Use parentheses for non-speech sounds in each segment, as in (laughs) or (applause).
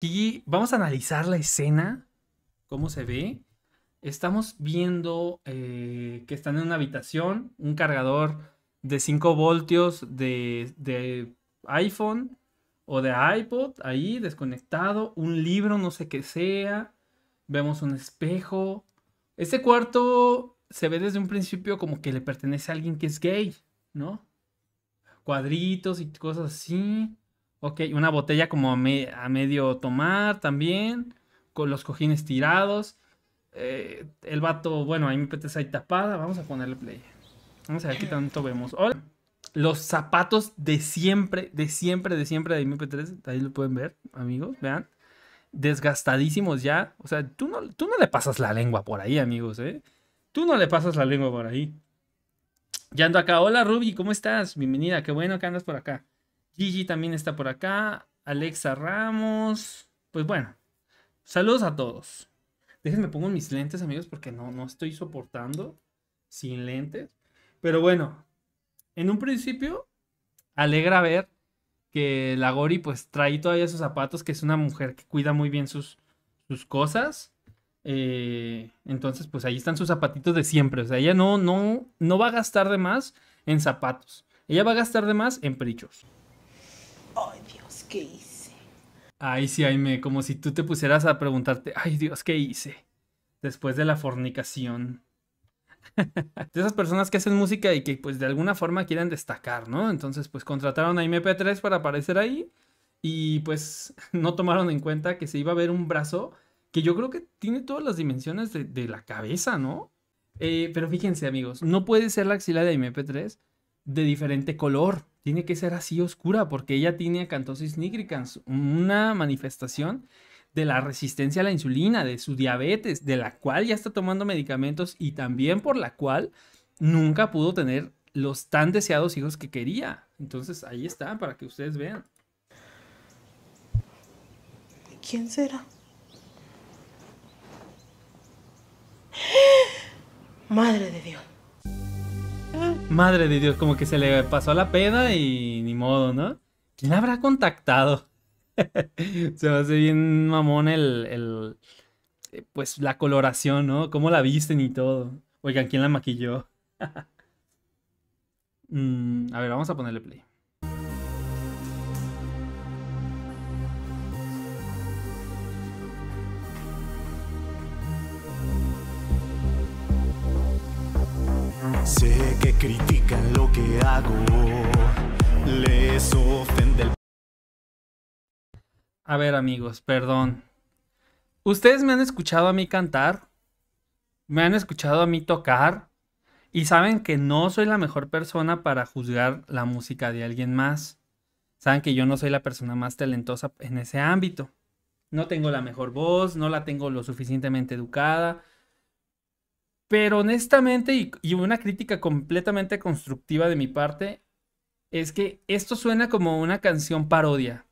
Y vamos a analizar la escena, cómo se ve. Estamos viendo eh, que están en una habitación, un cargador de 5 voltios de, de iPhone o de iPod, ahí desconectado, un libro, no sé qué sea, vemos un espejo. Este cuarto se ve desde un principio como que le pertenece a alguien que es gay, ¿no? Cuadritos y cosas así. Ok, una botella como a, medio tomar también, con los cojines tirados. Eh, el vato, bueno, ahí mi pete está tapada. Vamos a ponerle play. Vamos a ver qué tanto vemos. Los zapatos de siempre, de siempre, de siempre de mi 3 Ahí lo pueden ver, amigos. Vean. Desgastadísimos ya. O sea, tú no, tú no le pasas la lengua por ahí, amigos, ¿eh? Tú no le pasas la lengua por ahí. Ya ando acá. Hola, Ruby, ¿cómo estás? Bienvenida. Qué bueno que andas por acá. Gigi también está por acá. Alexa Ramos. Pues bueno. Saludos a todos. Déjenme pongo mis lentes, amigos, porque no, no estoy soportando sin lentes. Pero bueno, en un principio, alegra ver que la Gori pues trae todavía sus zapatos, que es una mujer que cuida muy bien sus, sus cosas. Eh, entonces, pues ahí están sus zapatitos de siempre. O sea, ella no, no, no va a gastar de más en zapatos. Ella va a gastar de más en perichos ay Dios, ¿qué hice? Ay, sí, Aime, como si tú te pusieras a preguntarte, ay Dios, ¿qué hice? Después de la fornicación. (laughs) de esas personas que hacen música y que pues de alguna forma quieren destacar, ¿no? Entonces pues contrataron a MP3 para aparecer ahí y pues (laughs) no tomaron en cuenta que se iba a ver un brazo que yo creo que tiene todas las dimensiones de, la cabeza, ¿no? Eh, pero fíjense amigos, no puede ser la axila de MP3 de diferente color tiene que ser así oscura porque ella tiene acantosis nigricans, una manifestación de la resistencia a la insulina, de su diabetes, de la cual ya está tomando medicamentos y también por la cual nunca pudo tener los tan deseados hijos que quería. Entonces ahí está, para que ustedes vean. ¿Quién será? Madre de Dios. Madre de Dios, como que se le pasó la pena y ni modo, ¿no? ¿Quién habrá contactado? (laughs) se me hace bien mamón el, eh, Pues la coloración, ¿no? Cómo la visten y todo. Oigan, ¿quién la maquilló? (laughs) Mm, a ver, vamos a ponerle play. Sé que critican lo que hago, les ofende el... A ver amigos, perdón. Ustedes me han escuchado a mí cantar, me han escuchado a mí tocar y saben que no soy la mejor persona para juzgar la música de alguien más. Saben que yo no soy la persona más talentosa en ese ámbito. No tengo la mejor voz, no la tengo lo suficientemente educada, pero honestamente, y, una crítica completamente constructiva de mi parte, es que esto suena como una canción parodia.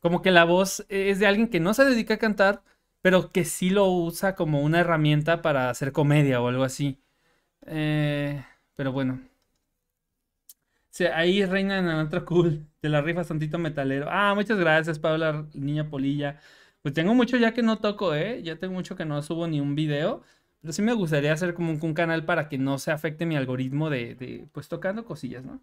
Como que la voz es de alguien que no se dedica a cantar, pero que sí lo usa como una herramienta para hacer comedia o algo así. Eh, pero bueno. ahí reina en el otro cool. de la rifa Santito metalero. Ah, muchas gracias, Paula, niña polilla. Pues tengo mucho ya que no toco, ¿eh? Ya tengo mucho que no subo ni un video. Pero sí me gustaría hacer como un, canal para que no se afecte mi algoritmo de, pues tocando cosillas, ¿no?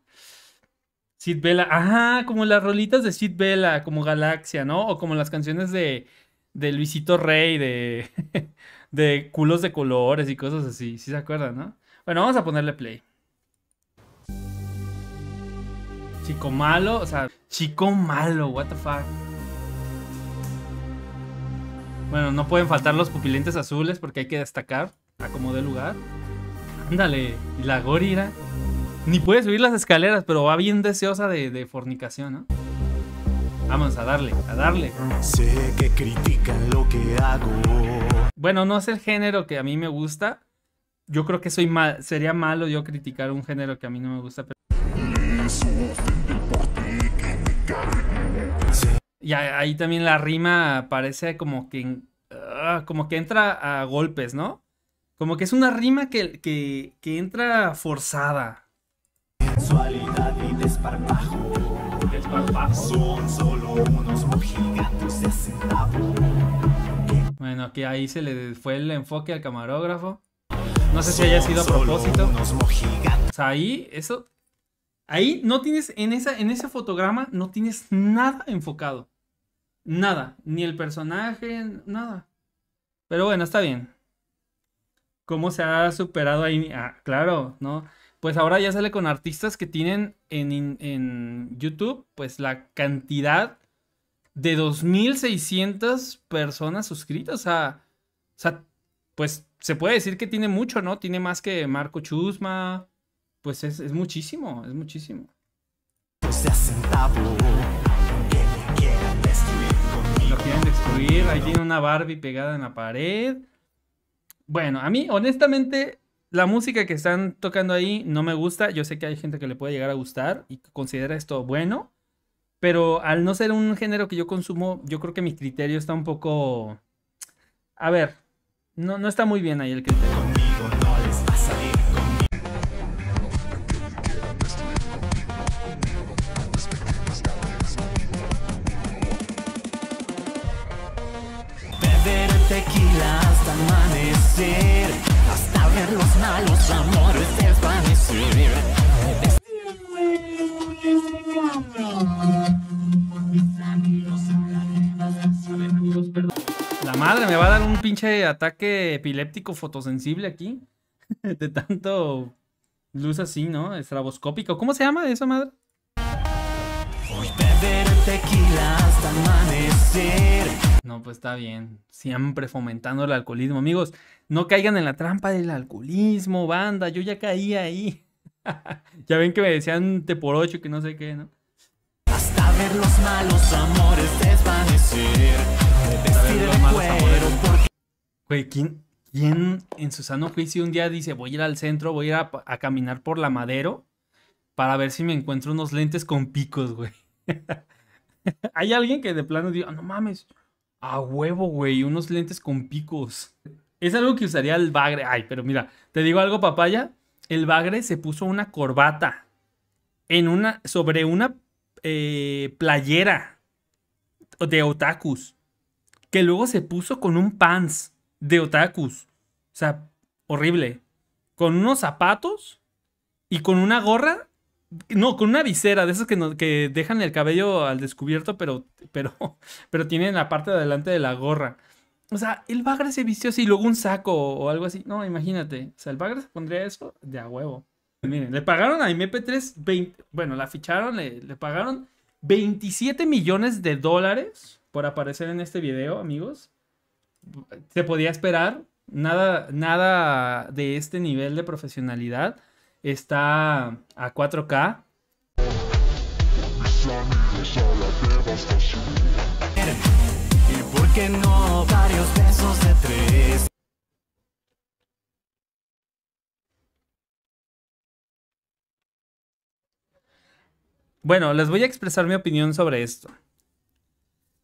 Sid Vela, ajá, como las rolitas de Sid Vela, como Galaxia, ¿no? O como las canciones de, de Luisito Rey, de, (laughs) de culos de colores y cosas así, si ¿sí se acuerdan, ¿no? Bueno, vamos a ponerle play. Chico malo, o sea, chico malo, what the fuck. Bueno, no pueden faltar los pupilentes azules porque hay que destacar a como de lugar. Ándale, la gorira. Ni puede subir las escaleras, pero va bien deseosa de, fornicación, ¿no? Vamos a darle, a darle. Sé que critican lo que hago. Bueno, no es el género que a mí me gusta. Yo creo que soy mal, sería malo yo criticar un género que a mí no me gusta. Pero... Y ahí también la rima parece como que, ah, como que entra a golpes, ¿no? Como que es una rima que, que, entra forzada. Bueno, que ahí se le fue el enfoque al camarógrafo. No sé si haya sido a propósito. O sea, ahí, eso. Ahí no tienes, en, esa, en ese fotograma no tienes nada enfocado. Nada, ni el personaje, nada. Pero bueno, está bien. ¿Cómo se ha superado ahí? Ah, claro, ¿no? Pues ahora ya sale con artistas que tienen en, YouTube, pues la cantidad de 2.600 personas suscritas. O sea, o sea, pues se puede decir que tiene mucho, ¿no? Tiene más que Marco Chusma. Pues es, es muchísimo, es muchísimo. Se Barbie pegada en la pared. Bueno, a mí honestamente la música que están tocando ahí no me gusta. Yo sé que hay gente que le puede llegar a gustar y considera esto bueno, pero al no ser un género que yo consumo, yo creo que mi criterio está un poco... A ver, no, no está muy bien ahí el criterio. La madre me va a dar un pinche ataque epiléptico fotosensible aquí. (laughs) De tanto luz así, ¿no? Estraboscópico. ¿Cómo se llama esa madre? amanecer. No, pues está bien. Siempre fomentando el alcoholismo, amigos. No caigan en la trampa del alcoholismo, banda. Yo ya caí ahí. (laughs) ya ven que me decían te por ocho, que no sé qué, ¿no? Hasta ver los malos amores desvanecer. Güey, ¿quién, en su sano juicio un día dice voy a ir al centro, voy a ir a, caminar por la madero para ver si me encuentro unos lentes con picos, güey? (laughs) Hay alguien que de plano diga, no mames, a huevo, güey, unos lentes con picos. Es algo que usaría el bagre. Ay, pero mira, te digo algo, papaya. El bagre se puso una corbata en una, sobre una eh, playera de otakus. Que luego se puso con un pants de otakus. O sea, horrible. Con unos zapatos y con una gorra. No, con una visera de esas que, que dejan el cabello al descubierto, pero, pero, (laughs) pero tienen la parte de adelante de la gorra. O sea, el Bagre se vistió así, luego un saco o algo así. No, imagínate. O sea, el Bagre se pondría eso de a huevo. Miren, le pagaron a MP3, bueno, la ficharon, le, pagaron 27 millones de dólares por aparecer en este video, amigos. Se podía esperar. Nada, nada de este nivel de profesionalidad está a 4K. que no, varios de tres. Bueno, les voy a expresar mi opinión sobre esto.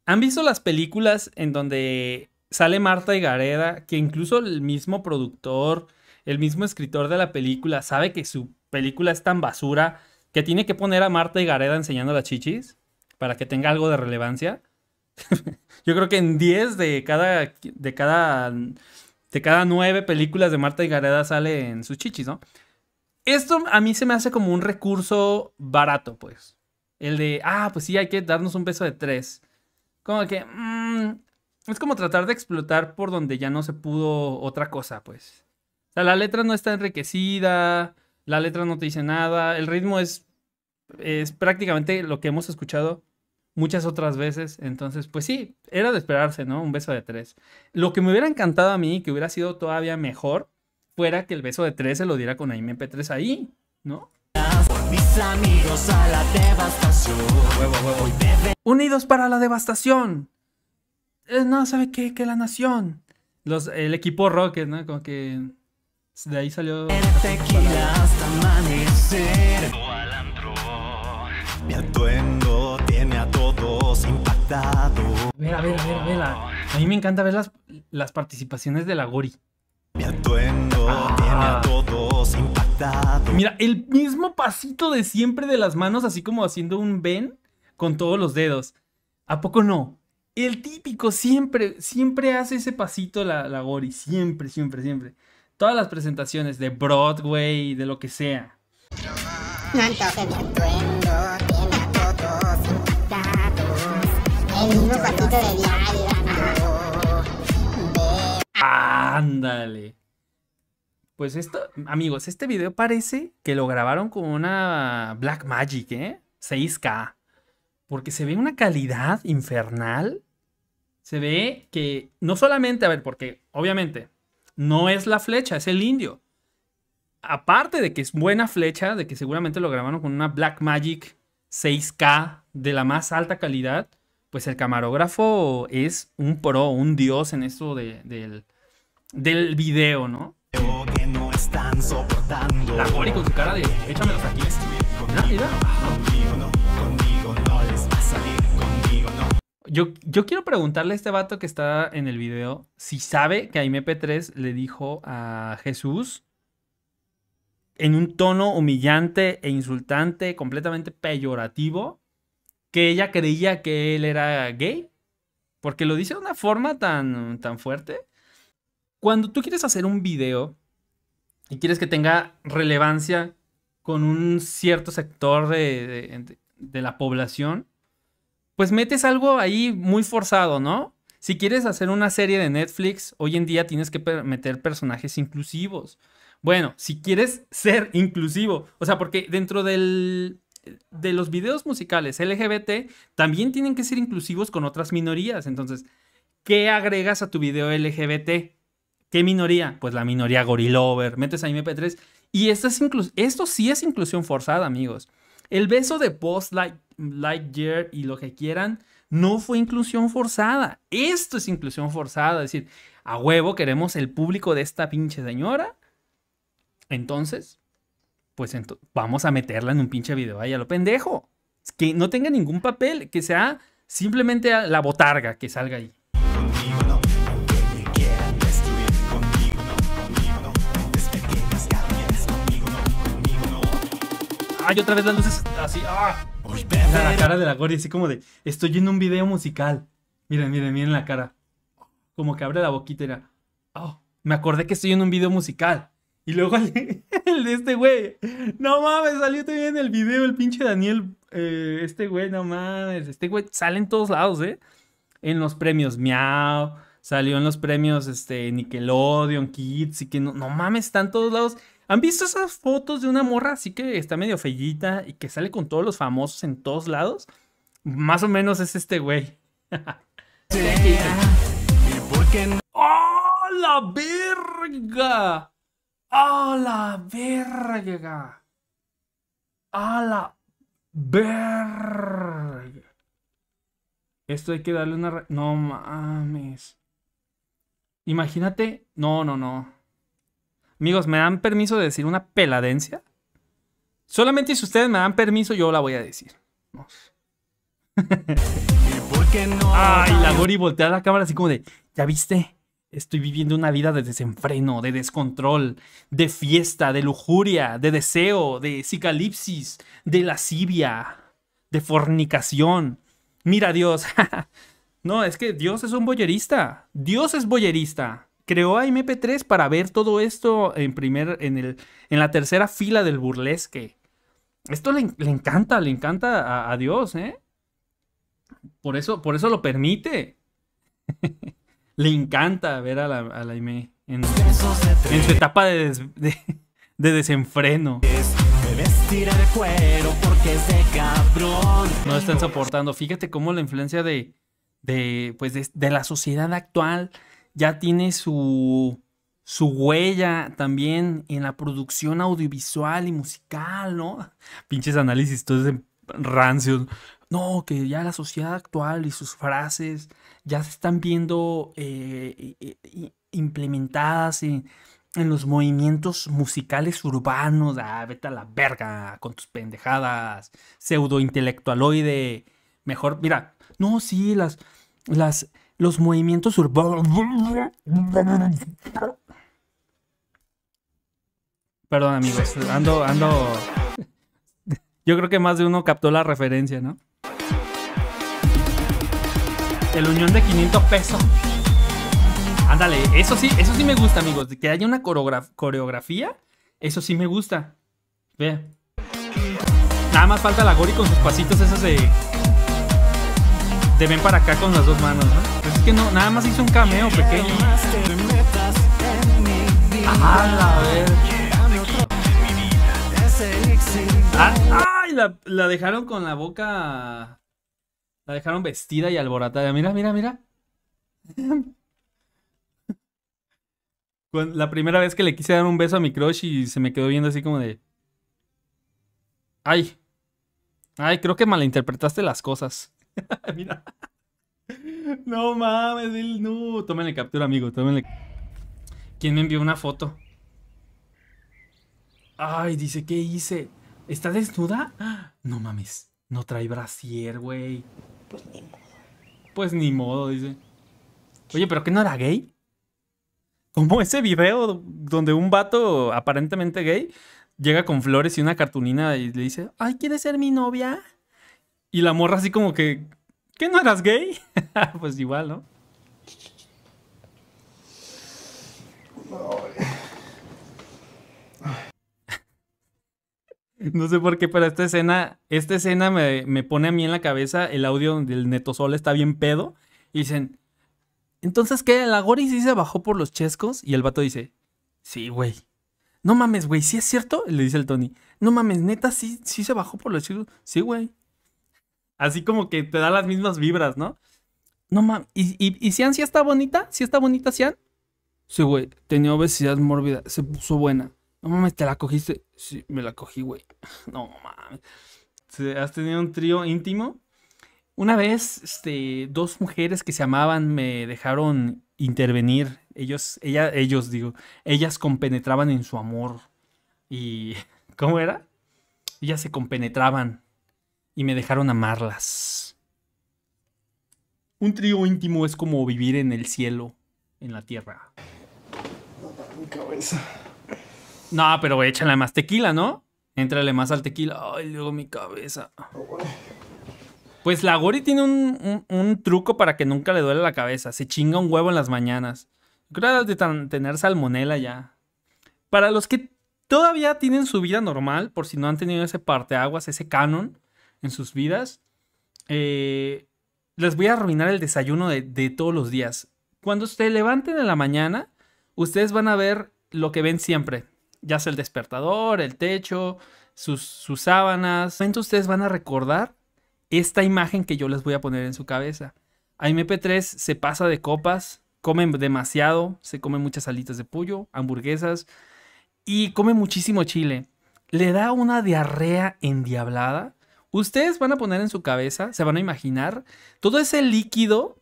¿Han visto las películas en donde sale Marta y Gareda, que incluso el mismo productor, el mismo escritor de la película, sabe que su película es tan basura que tiene que poner a Marta y Gareda enseñando las chichis para que tenga algo de relevancia? (laughs) Yo creo que en 10 de cada, de cada, de cada 9 películas de Marta y Gareda sale en sus chichis, ¿no? Esto a mí se me hace como un recurso barato, pues. El de, ah, pues sí, hay que darnos un beso de tres. Como que, mm, es como tratar de explotar por donde ya no se pudo otra cosa, pues. O sea, la letra no está enriquecida, la letra no te dice nada, el ritmo es, es prácticamente lo que hemos escuchado muchas otras veces. Entonces, pues sí, era de esperarse, ¿no? Un beso de tres. Lo que me hubiera encantado a mí, que hubiera sido todavía mejor, fuera que el beso de tres se lo diera con Aime MP3 ahí, ¿no? mis amigos a la devastación. Huevo, huevo. Unidos para la devastación. Eh, no, ¿sabe qué? Que la nación. Los, el equipo Rocket, ¿no? Como que de ahí salió... Tequila hasta amanecer. Mira, mira, mira, mira. A mí me encanta ver las, las participaciones de la Gori. Mi atuendo ah. todos Mira, el mismo pasito de siempre de las manos, así como haciendo un ben con todos los dedos. ¿A poco no? El típico, siempre, siempre hace ese pasito la, Gori. Siempre, siempre, siempre. Todas las presentaciones de Broadway, de lo que sea. Ándale. Pues esto, amigos, este video parece que lo grabaron con una Black Magic, ¿eh? 6K. Porque se ve una calidad infernal. Se ve que no solamente, a ver, porque obviamente no es la flecha, es el indio. Aparte de que es buena flecha, de que seguramente lo grabaron con una Black Magic 6K de la más alta calidad, pues el camarógrafo es un pro, un dios en esto del, video, ¿no? La su cara Yo, yo quiero preguntarle a este vato que está en el video si sabe que Aime P3 le dijo a Jesús en un tono humillante e insultante, completamente peyorativo, que ella creía que él era gay, porque lo dice de una forma tan, tan fuerte. Cuando tú quieres hacer un video y quieres que tenga relevancia con un cierto sector de, de la población, pues metes algo ahí muy forzado, ¿no? Si quieres hacer una serie de Netflix, hoy en día tienes que meter personajes inclusivos. Bueno, si quieres ser inclusivo, o sea, porque dentro del de los videos musicales LGBT también tienen que ser inclusivos con otras minorías. Entonces, ¿qué agregas a tu video LGBT? ¿Qué minoría? Pues la minoría gorilover, metes a MP3. Y esto, es esto sí es inclusión forzada, amigos. El beso de Post Light, Lightyear y lo que quieran no fue inclusión forzada. Esto es inclusión forzada. Es decir, a huevo queremos el público de esta pinche señora. Entonces, pues vamos a meterla en un pinche video ahí lo pendejo. Que no tenga ningún papel, que sea simplemente la botarga que salga ahí. Ay, otra vez las luces así. Ah. La cara de la y así como de, estoy en un video musical. Miren, miren, miren la cara. Como que abre la boquita y era, ah, me acordé que estoy en un video musical. Y luego (laughs) el, de este güey. No mames, salió también en el video el pinche Daniel. Eh, este güey, no mames. Este güey sale en todos lados, ¿eh? En los premios Miau. Salió en los premios este, Nickelodeon, Kids. Y que no, no mames, está en todos lados. ¿Han visto esas fotos de una morra así que está medio fellita y que sale con todos los famosos en todos lados? Más o menos es este güey. (laughs) ¡Oh, la verga! ¡A la verga! ¡A la verga! Esto hay que darle una... No mames. Imagínate... No, no, no. Amigos, ¿me dan permiso de decir una peladencia? Solamente si ustedes me dan permiso, yo la voy a decir. No. no? Ay, la Gori voltea la cámara así como de... ¿Ya viste? Estoy viviendo una vida de desenfreno, de descontrol, de fiesta, de lujuria, de deseo, de psicalipsis, de lascivia, de fornicación. Mira Dios. (laughs) no, es que Dios es un boyerista. Dios es boyerista. Creó a MP3 para ver todo esto en, primer, en, el, en la tercera fila del burlesque. Esto le, encanta, le encanta a, Dios, ¿eh? Por eso, por eso lo permite. (laughs) le encanta ver a la, a en, su etapa de, de, de desenfreno. No están soportando. Fíjate cómo la influencia de, pues, de, de, la sociedad actual ya tiene su, su huella también en la producción audiovisual y musical, ¿no? Pinches análisis, todos rancios no, que ya la sociedad actual y sus frases ya se están viendo eh, implementadas en, los movimientos musicales urbanos. Ah, vete a la verga con tus pendejadas, pseudo intelectualoide. Mejor, mira, no, sí, las, las, los movimientos urbanos. Perdón, amigos, ando, ando. Yo creo que más de uno captó la referencia, ¿no? el unión de 500 pesos. Ándale, eso sí, eso sí me gusta, amigos. Que haya una coreografía, eso sí me gusta. Vea. Nada más falta la Gori con sus pasitos esos de... De ven para acá con las dos manos, ¿no? Pues es que no, nada más hizo un cameo pequeño. a ver. Ah, ¡Ay! la dejaron con la boca la dejaron vestida y alborotada. Mira, mira, mira. La primera vez que le quise dar un beso a mi crush y se me quedó viendo así como de... Ay. Ay, creo que malinterpretaste las cosas. (laughs) mira. No mames, no. Tómenle captura, amigo, tómenle. ¿Quién me envió una foto? Ay, dice, ¿qué hice? ¿Está desnuda? (gasps) No mames, no trae brasier, güey. Pues ni modo. Pues ni modo, dice. Oye, ¿pero qué no era gay? Como ese video donde un vato aparentemente gay llega con flores y una cartulina y le dice, ay, ¿quieres ser mi novia? Y la morra así como que, ¿qué no eras gay? (laughs) pues igual, ¿no? No sé por qué, pero esta escena, esta escena me, pone a mí en la cabeza el audio del netosol, Neto Sol está bien pedo. Y dicen, entonces, ¿qué? ¿La Gori sí se bajó por los chescos? Y el vato dice, sí, güey. No mames, güey, ¿sí es cierto? Le dice el Tony. No mames, neta, sí, sí se bajó por los chescos. Sí, güey. Así como que te da las mismas vibras, ¿no? No mames. ¿Y, y, y Sian sí está bonita? ¿Sí está bonita, Sian? Sí, güey. Tenía obesidad mórbida. Se puso buena. No mames, ¿te la cogiste? Sí, me la cogí, güey. (sighs) No mames. ¿Has tenido un trío íntimo? Una vez, este, dos mujeres que se amaban me dejaron intervenir. Ellos, ella, ellos, digo, ellas compenetraban en su amor. Y. (laughs) ¿Cómo era? Ellas se compenetraban. Y me dejaron amarlas. Un trío íntimo es como vivir en el cielo, en la tierra. mi cabeza. No, pero échale más tequila, ¿no? Entrale más al tequila. Ay, luego mi cabeza. Pues la Gori tiene un, truco para que nunca le duele la cabeza. Se chinga un huevo en las mañanas. Creo de tener salmonela ya. Para los que todavía tienen su vida normal, por si no han tenido ese parteaguas, ese canon en sus vidas, eh, les voy a arruinar el desayuno de, de todos los días. Cuando se levanten en la mañana, ustedes van a ver lo que ven siempre ya sea el despertador, el techo, sus, sus sábanas. Entonces ustedes van a recordar esta imagen que yo les voy a poner en su cabeza. A MP3 se pasa de copas, come demasiado, se come muchas salitas de pollo, hamburguesas y come muchísimo chile. Le da una diarrea endiablada. Ustedes van a poner en su cabeza, se van a imaginar todo ese líquido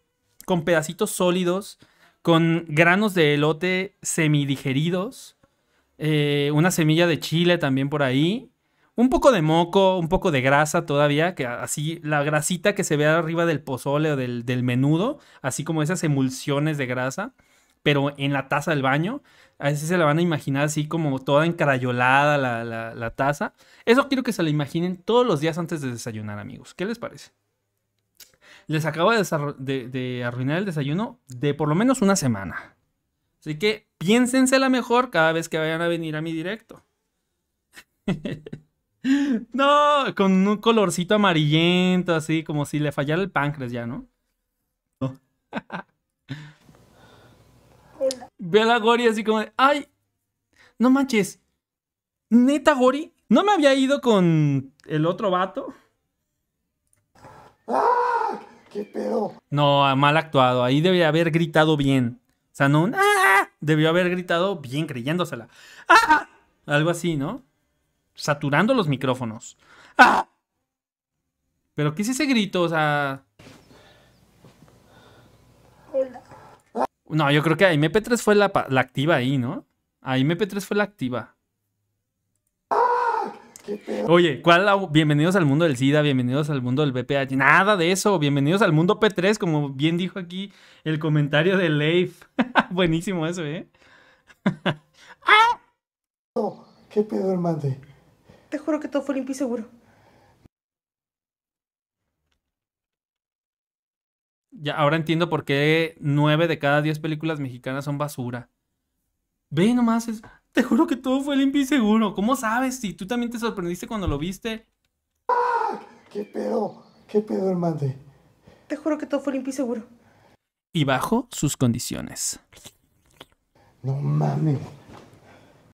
con pedacitos sólidos, con granos de elote semidigeridos, eh, una semilla de chile también por ahí, un poco de moco, un poco de grasa todavía, que así la grasita que se ve arriba del pozole o del, del menudo, así como esas emulsiones de grasa, pero en la taza del baño. A veces se la van a imaginar así como toda encrayolada la, taza. Eso quiero que se la imaginen todos los días antes de desayunar, amigos. ¿Qué les parece? les acabo de, arruinar el desayuno de por lo menos una semana. Así que piénsensela mejor cada vez que vayan a venir a mi directo. (laughs) no, con un colorcito amarillento, así como si le fallara el páncreas ya, ¿no? no. (laughs) Ve a la Gori así como ¡ay! No manches. Neta Gori, ¿no me había ido con el otro vato? ¡Ah! ¿Qué pedo? No, mal actuado. Ahí debe haber gritado bien sea, ah, ¡Ah! Debió haber gritado bien creyéndosela. Ah, ¡Ah! Algo así, ¿no? Saturando los micrófonos. ¡Ah! ah". ¿Pero qué es ese grito? O sea... No, yo creo que a MP3 fue la, la activa ahí, ¿no? A MP3 fue la activa. Oye, ¿cuál bienvenidos al mundo del SIDA, bienvenidos al mundo del BPH? Nada de eso, bienvenidos al mundo P3, como bien dijo aquí el comentario de Leif. (laughs) Buenísimo eso, ¿eh? ¡Ah! (laughs) ¿Qué pedo, hermano? Te juro que todo fue limpio y seguro. Ya, ahora entiendo por qué nueve de cada 10 películas mexicanas son basura. Ve nomás, es, te juro que todo fue limpio y seguro. ¿Cómo sabes? Si tú también te sorprendiste cuando lo viste. ¿Qué pedo? ¿Qué pedo, hermano? Te juro que todo fue limpio y seguro. Y bajo sus condiciones. No mames.